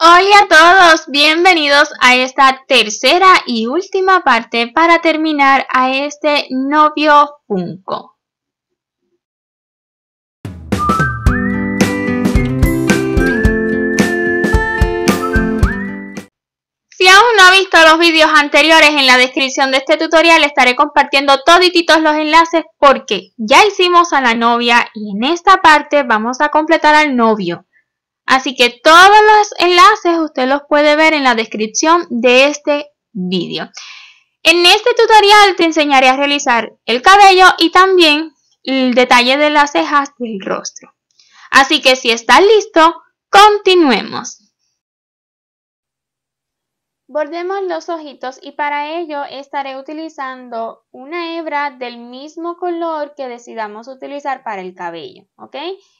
Hola a todos, bienvenidos a esta tercera y última parte para terminar a este novio Funko. Si aún no ha visto los vídeos anteriores, en la descripción de este tutorial estaré compartiendo todititos los enlaces porque ya hicimos a la novia y en esta parte vamos a completar al novio. Así que todos los enlaces usted los puede ver en la descripción de este vídeo. En este tutorial te enseñaré a realizar el cabello y también el detalle de las cejas del rostro. Así que si estás listo, continuemos. Bordemos los ojitos y para ello estaré utilizando una hebra del mismo color que decidamos utilizar para el cabello, ¿ok?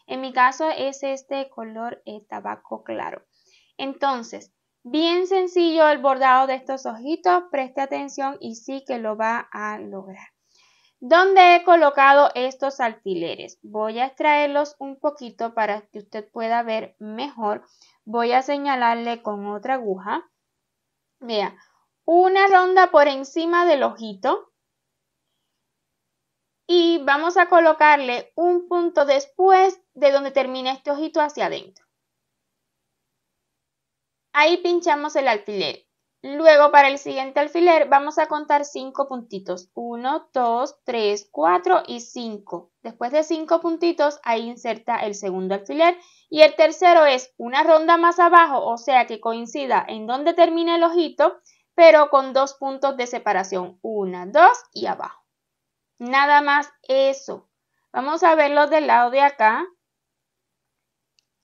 En mi caso es este color eh, tabaco claro. Entonces, bien sencillo el bordado de estos ojitos, preste atención y sí que lo va a lograr. ¿Dónde he colocado estos alfileres? Voy a extraerlos un poquito para que usted pueda ver mejor. Voy a señalarle con otra aguja vea, una ronda por encima del ojito. Y vamos a colocarle un punto después de donde termina este ojito hacia adentro. Ahí pinchamos el alfiler. Luego para el siguiente alfiler vamos a contar cinco puntitos. 1, 2, 3, 4 y cinco. Después de 5 puntitos ahí inserta el segundo alfiler y el tercero es una ronda más abajo, o sea que coincida en donde termina el ojito, pero con dos puntos de separación. 1, 2 y abajo. Nada más eso. Vamos a verlo del lado de acá.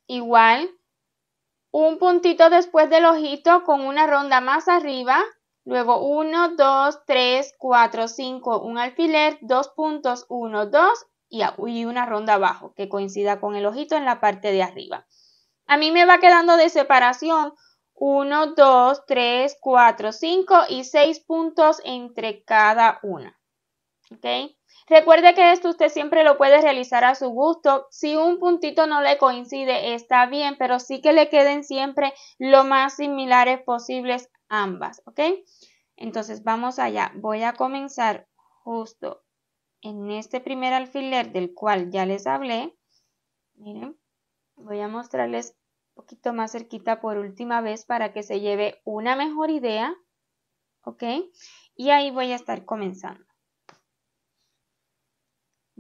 Igual un puntito después del ojito con una ronda más arriba, luego 1, 2, 3, 4, 5, un alfiler, 2 puntos, 1, 2 y una ronda abajo que coincida con el ojito en la parte de arriba. A mí me va quedando de separación 1, 2, 3, 4, 5 y 6 puntos entre cada una. ¿Ok? Recuerde que esto usted siempre lo puede realizar a su gusto. Si un puntito no le coincide, está bien, pero sí que le queden siempre lo más similares posibles ambas, ¿ok? Entonces vamos allá. Voy a comenzar justo en este primer alfiler del cual ya les hablé. Miren, voy a mostrarles un poquito más cerquita por última vez para que se lleve una mejor idea, ¿ok? Y ahí voy a estar comenzando.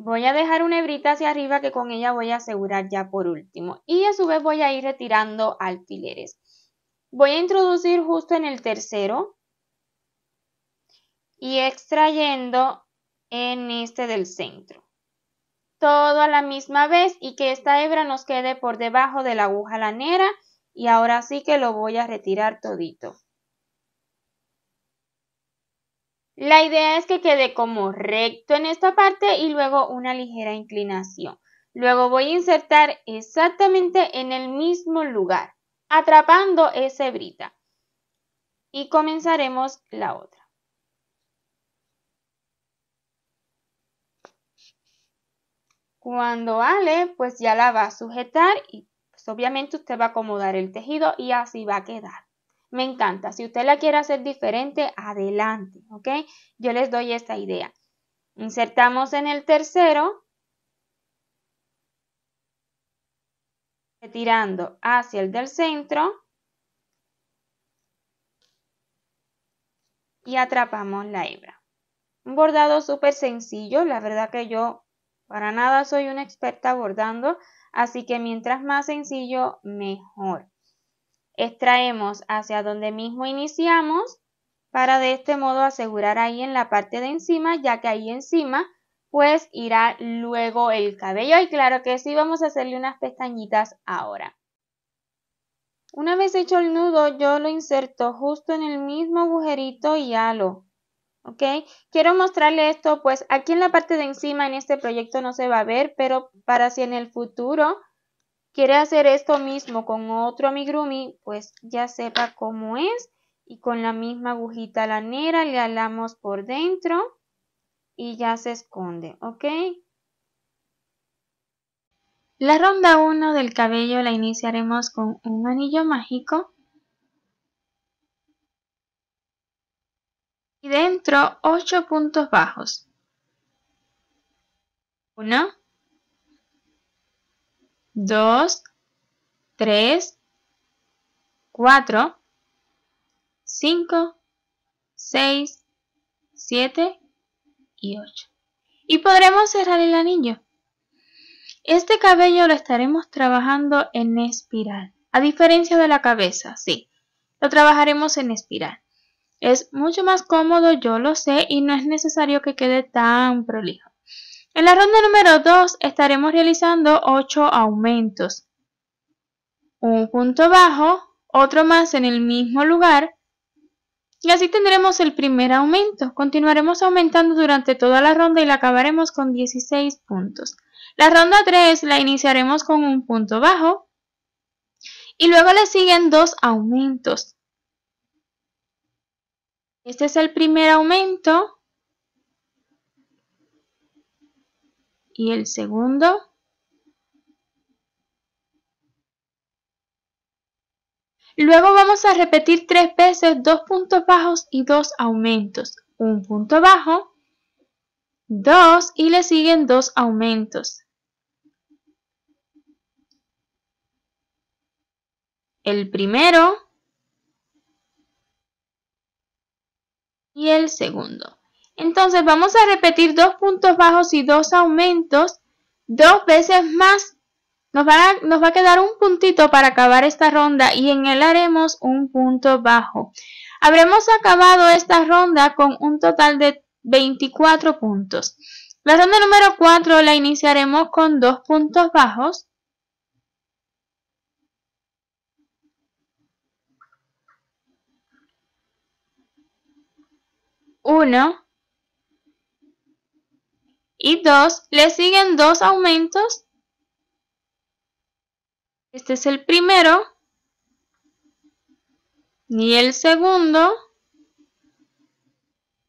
Voy a dejar una hebrita hacia arriba que con ella voy a asegurar ya por último. Y a su vez voy a ir retirando alfileres. Voy a introducir justo en el tercero. Y extrayendo en este del centro. Todo a la misma vez y que esta hebra nos quede por debajo de la aguja lanera. Y ahora sí que lo voy a retirar todito. La idea es que quede como recto en esta parte y luego una ligera inclinación. Luego voy a insertar exactamente en el mismo lugar, atrapando esa brita Y comenzaremos la otra. Cuando ale, pues ya la va a sujetar y pues obviamente usted va a acomodar el tejido y así va a quedar me encanta. Si usted la quiere hacer diferente, adelante, ¿ok? Yo les doy esta idea. Insertamos en el tercero, retirando hacia el del centro y atrapamos la hebra. Un bordado súper sencillo, la verdad que yo para nada soy una experta bordando, así que mientras más sencillo, mejor extraemos hacia donde mismo iniciamos para de este modo asegurar ahí en la parte de encima, ya que ahí encima pues irá luego el cabello y claro que sí vamos a hacerle unas pestañitas ahora. Una vez hecho el nudo yo lo inserto justo en el mismo agujerito y halo. ¿Ok? Quiero mostrarle esto pues aquí en la parte de encima en este proyecto no se va a ver, pero para si en el futuro quiere hacer esto mismo con otro amigurumi, pues ya sepa cómo es y con la misma agujita lanera le alamos por dentro y ya se esconde, ¿ok? La ronda 1 del cabello la iniciaremos con un anillo mágico y dentro 8 puntos bajos. 1 2, 3, 4, 5, 6, 7 y 8. Y podremos cerrar el anillo. Este cabello lo estaremos trabajando en espiral. A diferencia de la cabeza, sí. Lo trabajaremos en espiral. Es mucho más cómodo, yo lo sé, y no es necesario que quede tan prolijo. En la ronda número 2 estaremos realizando 8 aumentos. Un punto bajo, otro más en el mismo lugar y así tendremos el primer aumento. Continuaremos aumentando durante toda la ronda y la acabaremos con 16 puntos. La ronda 3 la iniciaremos con un punto bajo y luego le siguen dos aumentos. Este es el primer aumento y el segundo Luego vamos a repetir tres veces dos puntos bajos y dos aumentos. Un punto bajo, dos y le siguen dos aumentos. El primero y el segundo. Entonces vamos a repetir dos puntos bajos y dos aumentos dos veces más. Nos va, a, nos va a quedar un puntito para acabar esta ronda y en él haremos un punto bajo. Habremos acabado esta ronda con un total de 24 puntos. La ronda número 4 la iniciaremos con dos puntos bajos. Uno y dos le siguen dos aumentos. Este es el primero y el segundo.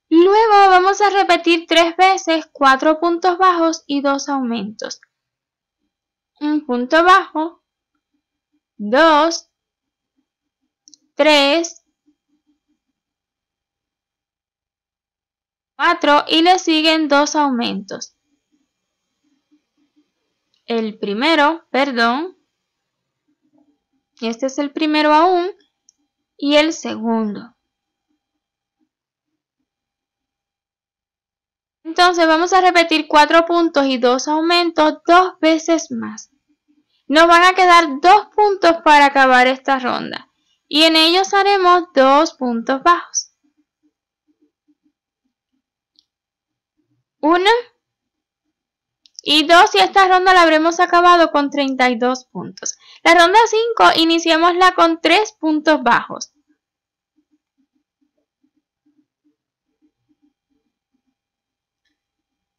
Luego vamos a repetir tres veces cuatro puntos bajos y dos aumentos. Un punto bajo, dos, tres, y le siguen dos aumentos. El primero, perdón, este es el primero aún, y el segundo. Entonces vamos a repetir cuatro puntos y dos aumentos dos veces más. Nos van a quedar dos puntos para acabar esta ronda y en ellos haremos dos puntos bajos. 1 y 2 y esta ronda la habremos acabado con 32 puntos. La ronda 5 iniciémosla con 3 puntos bajos.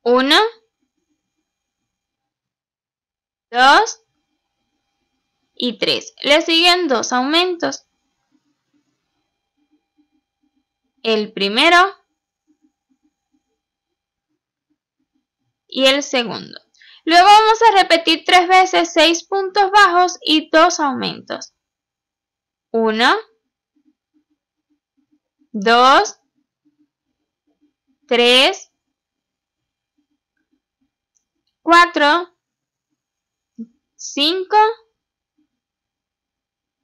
1, dos y 3. Le siguen dos aumentos. El primero y el segundo. Luego vamos a repetir tres veces seis puntos bajos y dos aumentos. Uno, dos, tres, cuatro, cinco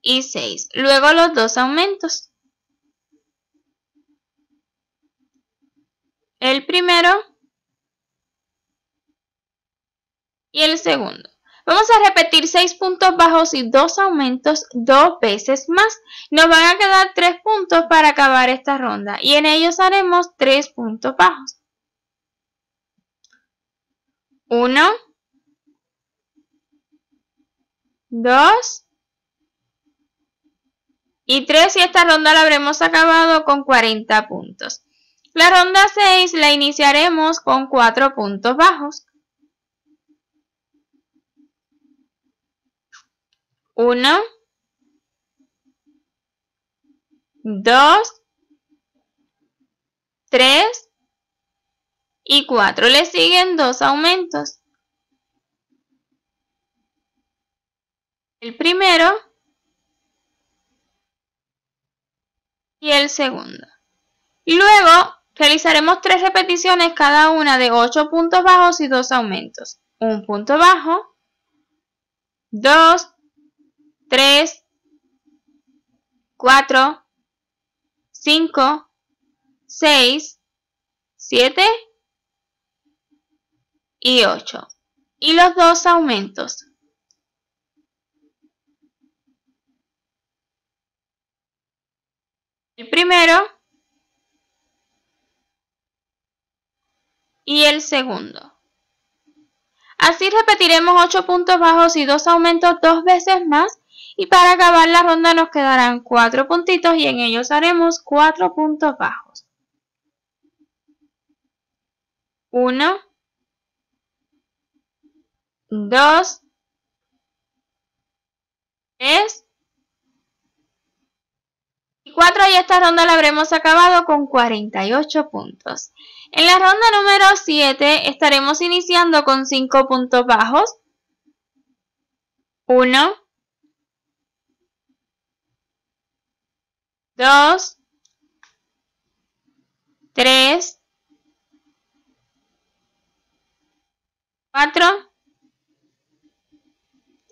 y seis. Luego los dos aumentos. El primero y el segundo. Vamos a repetir 6 puntos bajos y 2 aumentos dos veces más. Nos van a quedar 3 puntos para acabar esta ronda y en ellos haremos 3 puntos bajos. 1, 2 y 3 y esta ronda la habremos acabado con 40 puntos. La ronda 6 la iniciaremos con 4 puntos bajos. Uno, dos, tres y cuatro. Le siguen dos aumentos. El primero y el segundo. Luego realizaremos tres repeticiones cada una de ocho puntos bajos y dos aumentos. Un punto bajo, dos, 3, 4, 5, 6, 7 y 8. Y los dos aumentos. El primero y el segundo. Así repetiremos 8 puntos bajos y 2 aumentos dos veces más y para acabar la ronda nos quedarán 4 puntitos y en ellos haremos 4 puntos bajos. 1, 2, 3 y 4 y esta ronda la habremos acabado con 48 puntos. En la ronda número 7 estaremos iniciando con 5 puntos bajos. 1, 2, 3, 4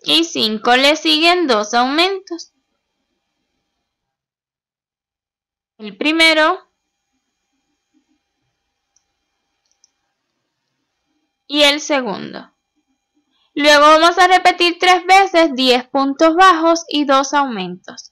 y 5. Le siguen 2 aumentos. El primero y el segundo. Luego vamos a repetir 3 veces 10 puntos bajos y 2 aumentos.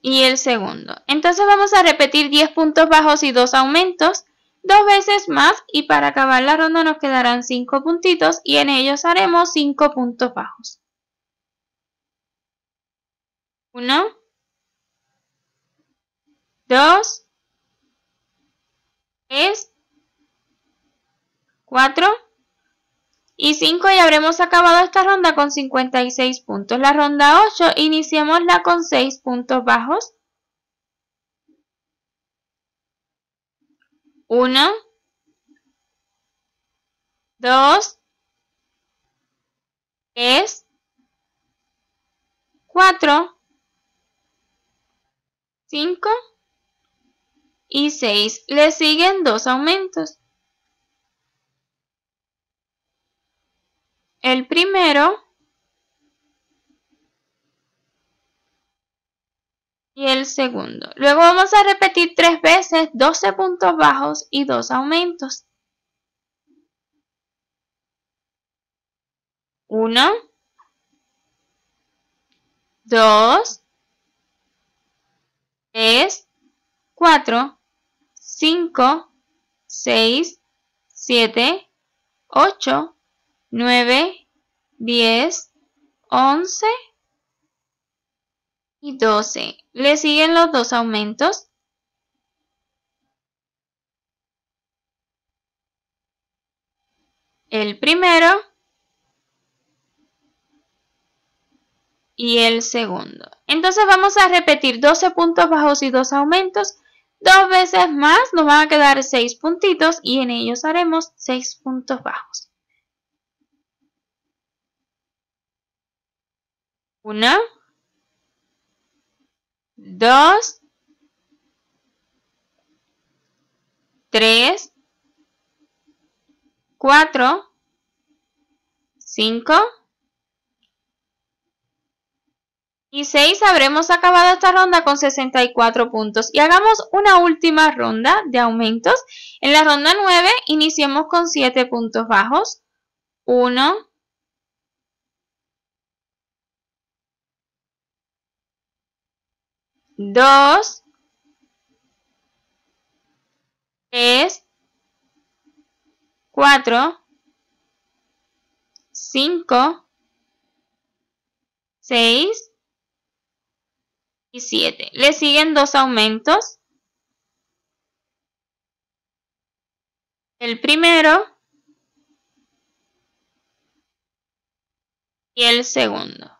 y el segundo. Entonces vamos a repetir 10 puntos bajos y 2 aumentos dos veces más y para acabar la ronda nos quedarán 5 puntitos y en ellos haremos 5 puntos bajos. 1, 2, 3, 4, y 5 y habremos acabado esta ronda con 56 puntos. La ronda 8 iniciémosla con 6 puntos bajos. 1, 2, 3, 4, 5 y 6. Le siguen dos aumentos. El primero y el segundo. Luego vamos a repetir tres veces 12 puntos bajos y dos aumentos. 1, 2, 3, 4, 5, 6, 7, 8, 9, 10, 11 y 12. Le siguen los dos aumentos. El primero y el segundo. Entonces vamos a repetir 12 puntos bajos y dos aumentos. Dos veces más nos van a quedar 6 puntitos y en ellos haremos 6 puntos bajos. Una, dos, 3, 4, 5 y 6. Habremos acabado esta ronda con 64 puntos. Y hagamos una última ronda de aumentos. En la ronda 9 iniciemos con 7 puntos bajos. 1, 2, 3, 4, 5, 6 y 7. Le siguen dos aumentos. El primero y el segundo.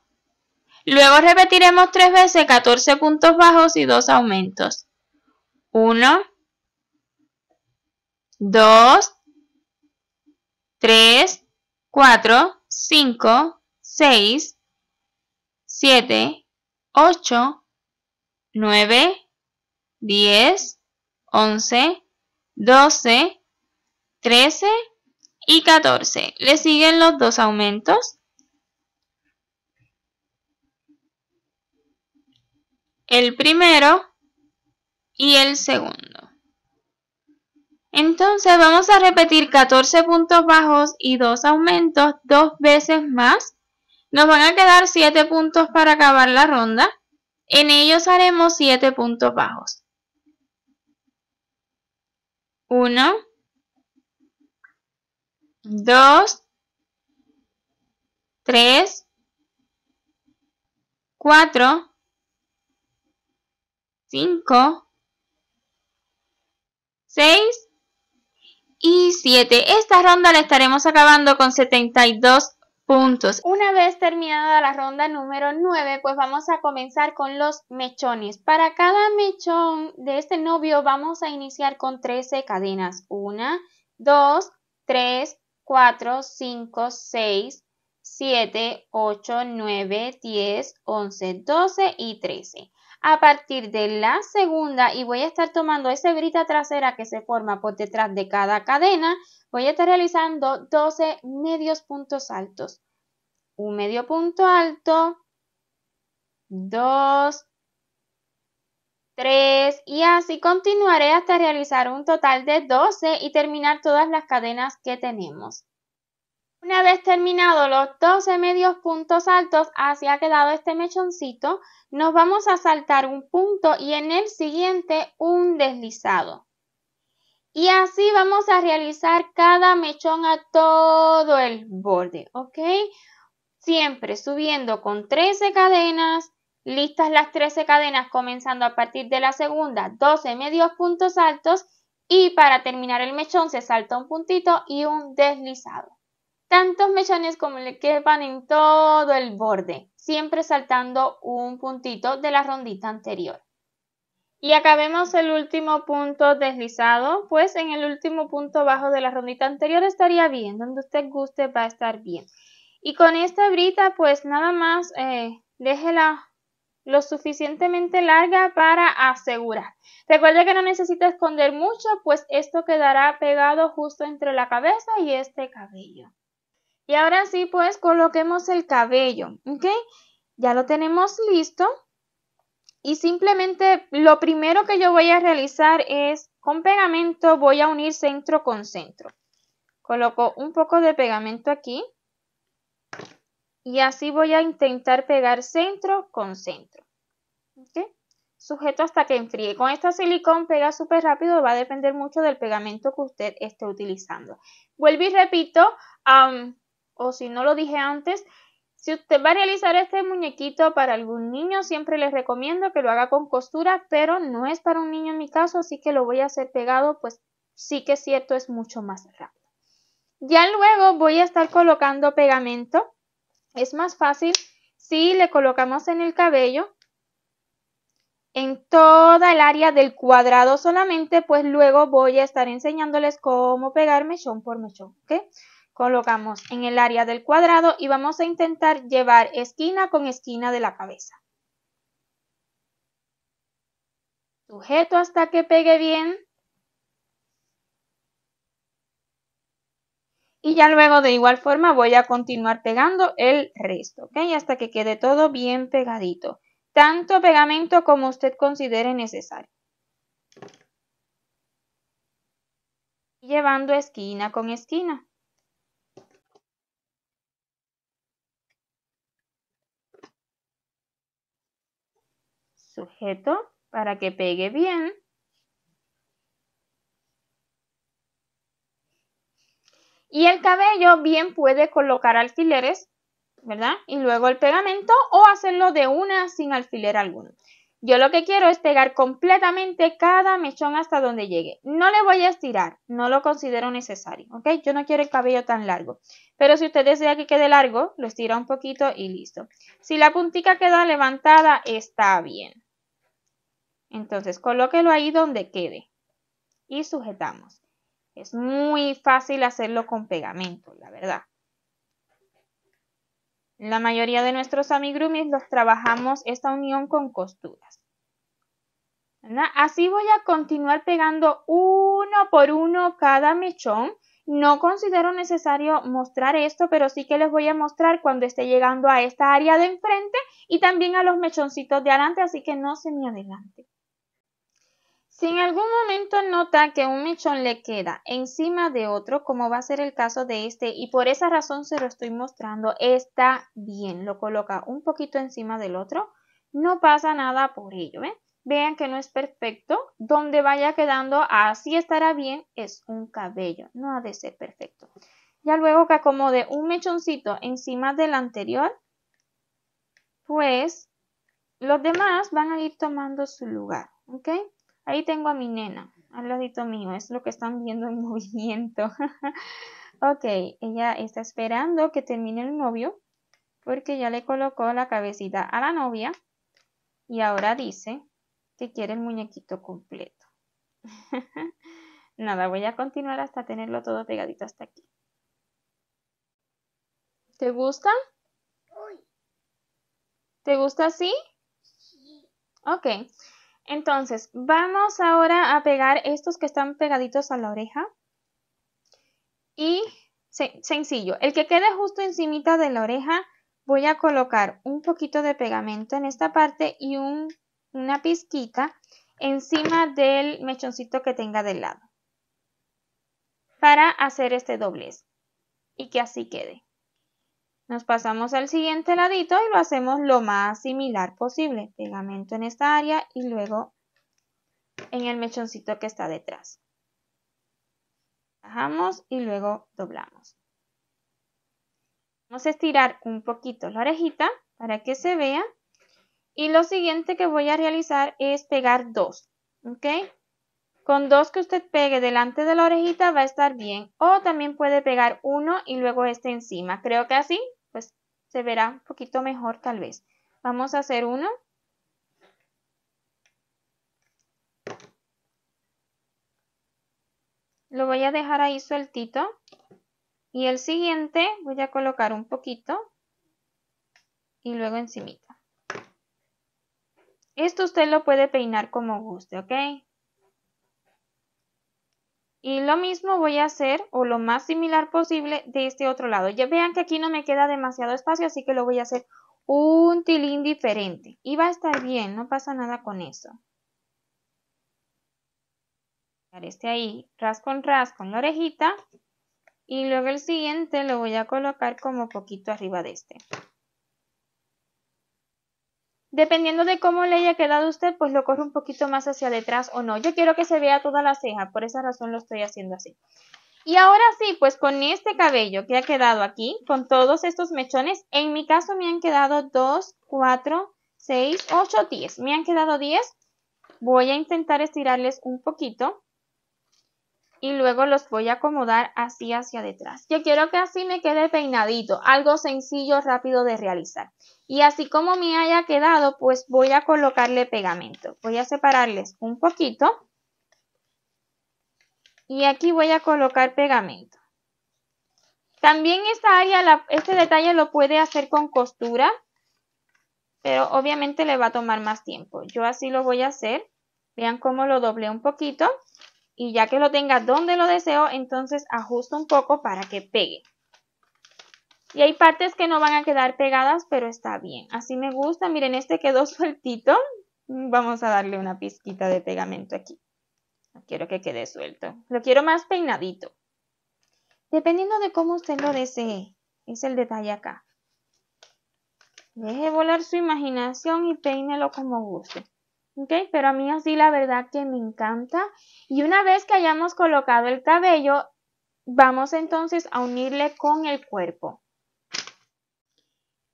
Luego repetiremos tres veces 14 puntos bajos y dos aumentos. 1, 2, 3, 4, 5, 6, 7, 8, 9, 10, 11, 12, 13 y 14. Le siguen los dos aumentos. el primero y el segundo. Entonces vamos a repetir 14 puntos bajos y 2 aumentos dos veces más. Nos van a quedar 7 puntos para acabar la ronda. En ellos haremos 7 puntos bajos. 1, 2, 3, 4, 5, 6 y 7. Esta ronda la estaremos acabando con 72 puntos. Una vez terminada la ronda número 9, pues vamos a comenzar con los mechones. Para cada mechón de este novio vamos a iniciar con 13 cadenas. 1, 2, 3, 4, 5, 6, 7, 8, 9, 10, 11, 12 y 13 a partir de la segunda y voy a estar tomando esa brita trasera que se forma por detrás de cada cadena, voy a estar realizando 12 medios puntos altos. Un medio punto alto, dos, tres y así continuaré hasta realizar un total de 12 y terminar todas las cadenas que tenemos. Una vez terminados los 12 medios puntos altos, así ha quedado este mechoncito, nos vamos a saltar un punto y en el siguiente un deslizado. Y así vamos a realizar cada mechón a todo el borde, ¿ok? Siempre subiendo con 13 cadenas, listas las 13 cadenas comenzando a partir de la segunda, 12 medios puntos altos y para terminar el mechón se salta un puntito y un deslizado. Tantos mechones como le quepan en todo el borde, siempre saltando un puntito de la rondita anterior. Y acabemos el último punto deslizado, pues en el último punto bajo de la rondita anterior estaría bien, donde usted guste va a estar bien. Y con esta brita pues nada más eh, déjela lo suficientemente larga para asegurar. Recuerde que no necesita esconder mucho, pues esto quedará pegado justo entre la cabeza y este cabello. Y ahora sí, pues coloquemos el cabello, ¿ok? Ya lo tenemos listo. Y simplemente lo primero que yo voy a realizar es con pegamento voy a unir centro con centro. Coloco un poco de pegamento aquí. Y así voy a intentar pegar centro con centro. ¿Ok? Sujeto hasta que enfríe. Con esta silicón pega súper rápido, va a depender mucho del pegamento que usted esté utilizando. Vuelvo y repito, o si no lo dije antes, si usted va a realizar este muñequito para algún niño, siempre les recomiendo que lo haga con costura, pero no es para un niño en mi caso, así que lo voy a hacer pegado, pues sí que es cierto, es mucho más rápido. Ya luego voy a estar colocando pegamento. Es más fácil si le colocamos en el cabello, en toda el área del cuadrado solamente, pues luego voy a estar enseñándoles cómo pegar mechón por mechón, Colocamos en el área del cuadrado y vamos a intentar llevar esquina con esquina de la cabeza. Sujeto hasta que pegue bien. Y ya luego de igual forma voy a continuar pegando el resto, ¿ok? Hasta que quede todo bien pegadito. Tanto pegamento como usted considere necesario. Llevando esquina con esquina. sujeto para que pegue bien. Y el cabello bien puede colocar alfileres, ¿verdad? Y luego el pegamento o hacerlo de una sin alfiler alguno. Yo lo que quiero es pegar completamente cada mechón hasta donde llegue. No le voy a estirar, no lo considero necesario, ¿ok? Yo no quiero el cabello tan largo. Pero si usted desea que quede largo, lo estira un poquito y listo. Si la puntita queda levantada, está bien. Entonces, colóquelo ahí donde quede y sujetamos. Es muy fácil hacerlo con pegamento, la verdad. La mayoría de nuestros amigurumis los trabajamos esta unión con costuras. Así voy a continuar pegando uno por uno cada mechón. No considero necesario mostrar esto, pero sí que les voy a mostrar cuando esté llegando a esta área de enfrente y también a los mechoncitos de adelante, así que no se me adelante. Si en algún momento nota que un mechón le queda encima de otro, como va a ser el caso de este, y por esa razón se lo estoy mostrando, está bien. Lo coloca un poquito encima del otro, no pasa nada por ello. ¿eh? Vean que no es perfecto. Donde vaya quedando, así estará bien, es un cabello. No ha de ser perfecto. Ya luego que acomode un mechoncito encima del anterior, pues los demás van a ir tomando su lugar. ¿Ok? Ahí tengo a mi nena, al ladito mío, es lo que están viendo en movimiento. ok, ella está esperando que termine el novio porque ya le colocó la cabecita a la novia y ahora dice que quiere el muñequito completo. Nada, voy a continuar hasta tenerlo todo pegadito hasta aquí. ¿Te gusta? ¿Te gusta así? Sí. Ok. Entonces, vamos ahora a pegar estos que están pegaditos a la oreja. Y sencillo, el que quede justo encimita de la oreja, voy a colocar un poquito de pegamento en esta parte y una pizquita encima del mechoncito que tenga del lado para hacer este doblez y que así quede. Nos pasamos al siguiente ladito y lo hacemos lo más similar posible. Pegamento en esta área y luego en el mechoncito que está detrás. Bajamos y luego doblamos. Vamos a estirar un poquito la orejita para que se vea. Y lo siguiente que voy a realizar es pegar dos. ¿Ok? Con dos que usted pegue delante de la orejita va a estar bien. O también puede pegar uno y luego este encima. Creo que así se verá un poquito mejor tal vez. Vamos a hacer uno. Lo voy a dejar ahí sueltito. Y el siguiente voy a colocar un poquito y luego encima Esto usted lo puede peinar como guste, ¿ok? Y lo mismo voy a hacer o lo más similar posible de este otro lado. Ya vean que aquí no me queda demasiado espacio, así que lo voy a hacer un tilín diferente. Y va a estar bien, no pasa nada con eso. Este ahí, ras con ras con la orejita. Y luego el siguiente lo voy a colocar como poquito arriba de este. Dependiendo de cómo le haya quedado usted, pues lo corre un poquito más hacia detrás o no. Yo quiero que se vea toda la ceja, por esa razón lo estoy haciendo así. Y ahora sí, pues con este cabello que ha quedado aquí, con todos estos mechones, en mi caso me han quedado 2, 4, 6, 8, 10. Me han quedado 10. Voy a intentar estirarles un poquito y luego los voy a acomodar así hacia detrás. Yo quiero que así me quede peinadito, algo sencillo, rápido de realizar. Y así como me haya quedado, pues voy a colocarle pegamento. Voy a separarles un poquito. Y aquí voy a colocar pegamento. También esta área, este detalle lo puede hacer con costura, pero obviamente le va a tomar más tiempo. Yo así lo voy a hacer. Vean cómo lo doblé un poquito y ya que lo tenga donde lo deseo, entonces ajusto un poco para que pegue. Y hay partes que no van a quedar pegadas, pero está bien. Así me gusta. Miren, este quedó sueltito. Vamos a darle una pizquita de pegamento aquí. Quiero que quede suelto. Lo quiero más peinadito. Dependiendo de cómo usted lo desee. Es el detalle acá. Deje volar su imaginación y peínelo como guste. Pero a mí así la verdad que me encanta. Y una vez que hayamos colocado el cabello, vamos entonces a unirle con el cuerpo.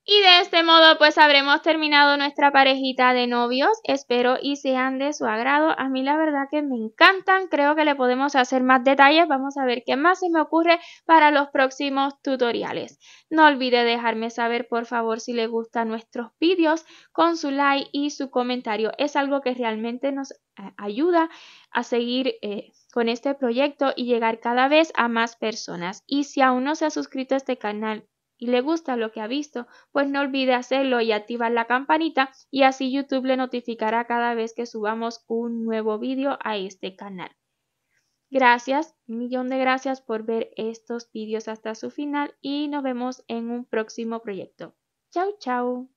Y de este modo pues habremos terminado nuestra parejita de novios, espero y sean de su agrado, a mí la verdad que me encantan, creo que le podemos hacer más detalles, vamos a ver qué más se me ocurre para los próximos tutoriales. No olvide dejarme saber por favor si le gustan nuestros vídeos con su like y su comentario, es algo que realmente nos eh, ayuda a seguir eh, con este proyecto y llegar cada vez a más personas. Y si aún no se ha suscrito a este canal, y le gusta lo que ha visto, pues no olvide hacerlo y activar la campanita y así YouTube le notificará cada vez que subamos un nuevo vídeo a este canal. Gracias, un millón de gracias por ver estos vídeos hasta su final y nos vemos en un próximo proyecto. Chao, chao.